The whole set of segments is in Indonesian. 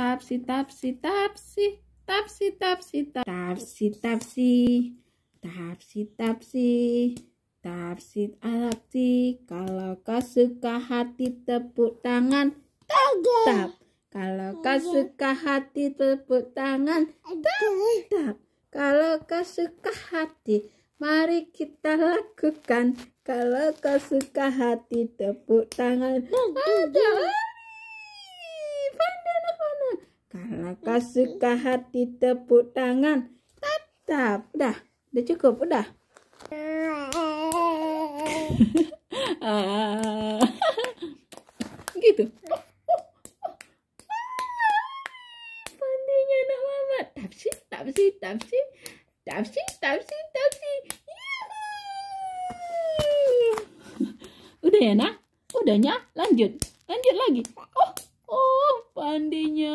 tapsi tapsi tapsi tapsi tapsi tapsi tapsi tapsi tapsi tapsi tapsi kalau kau suka hati tepuk tangan tap kalau kau suka hati tepuk tangan tap tap kalau kau suka hati mari kita lakukan kalau kau suka hati tepuk tangan tap Karena kasihkah hati tepuk tangan. Tetap. dah, dah cukup. Udah. gitu. Pandinya anak mama. Tapsi, tapsi, tapsi. Tapsi, tapsi, tapsi. Udah ya nak? Udahnya? Lanjut. Lanjut lagi. Oh. Oh, pandainya.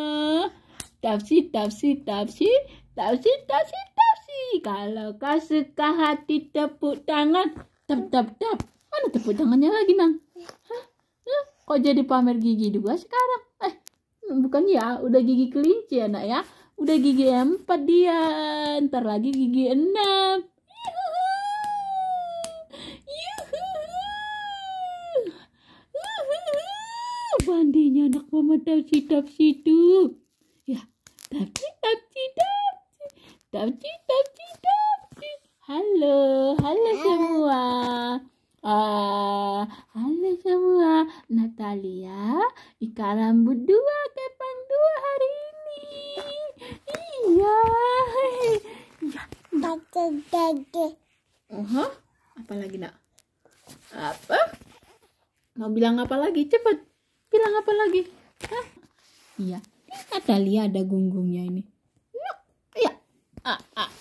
Tafsi, tafsi, tafsi, tafsi, tafsi, tafsi. Kalau kau suka hati tepuk tangan. Tap, tap, tap. Mana tepuk tangannya lagi, Nang? Hah? Hah? Kok jadi pamer gigi dua sekarang? Eh, bukan ya. Udah gigi kelinci ya, nak ya. Udah gigi empat dia. Ntar lagi gigi enam. anak mama tapsi tapsi itu ya tapsi tapsi tapsi tapsi tapsi tapsi halo halo semua ah halo semua Natalia Ika rambut dua kepang dua hari ini iya ya dapsi dapsi uh -huh. apa lagi nak apa mau bilang apa lagi cepet bilang apa lagi Hah? iya ada lihat ada gunggungnya ini iya ah, ah.